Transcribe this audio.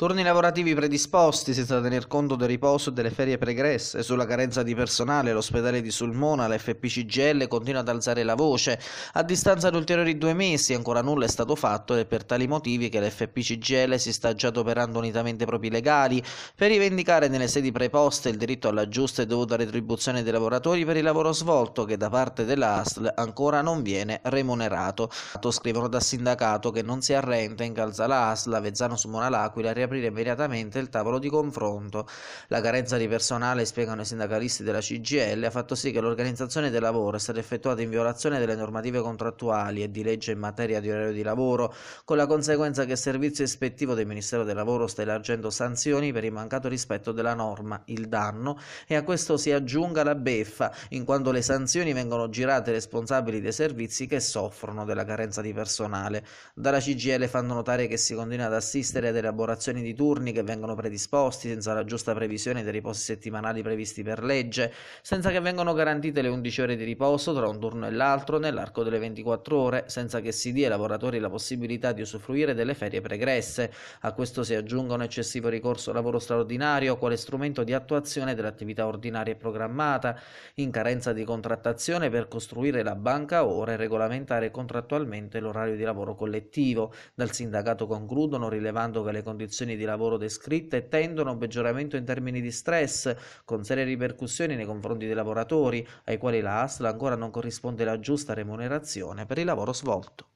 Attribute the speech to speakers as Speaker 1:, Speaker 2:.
Speaker 1: Turni lavorativi predisposti senza tener conto del riposo e delle ferie pregresse. Sulla carenza di personale, l'ospedale di Sulmona, l'FPCGL, continua ad alzare la voce. A distanza di ulteriori due mesi ancora nulla è stato fatto ed è per tali motivi che l'FPCGL si sta già adoperando unitamente ai propri legali per rivendicare nelle sedi preposte il diritto alla giusta e dovuta retribuzione dei lavoratori per il lavoro svolto che da parte dell'ASL ancora non viene remunerato. Scrivono da sindacato che non si arrende in calza l'ASL, Avezzano Sulmona L'Aquila, riaprire immediatamente il tavolo di confronto. La carenza di personale, spiegano i sindacalisti della CGL, ha fatto sì che l'organizzazione del lavoro è stata effettuata in violazione delle normative contrattuali e di legge in materia di orario di lavoro, con la conseguenza che il servizio ispettivo del Ministero del Lavoro sta elargendo sanzioni per il mancato rispetto della norma, il danno, e a questo si aggiunga la beffa, in quanto le sanzioni vengono girate ai responsabili dei servizi che soffrono della carenza di personale. Dalla CGL fanno notare che si continua ad assistere ad elaborazioni rotazioni di turni che vengono predisposti senza la giusta previsione dei riposi settimanali previsti per legge, senza che vengano garantite le 11 ore di riposo tra un turno e l'altro nell'arco delle 24 ore, senza che si dia ai lavoratori la possibilità di usufruire delle ferie pregresse. A questo si aggiunga un eccessivo ricorso al lavoro straordinario quale strumento di attuazione dell'attività ordinaria e programmata, in carenza di contrattazione per costruire la banca ore e regolamentare contrattualmente l'orario di lavoro collettivo. Dal sindacato concludono rilevando che le condizioni condizioni di lavoro descritte tendono a un peggioramento in termini di stress, con serie ripercussioni nei confronti dei lavoratori, ai quali la ASL ancora non corrisponde la giusta remunerazione per il lavoro svolto.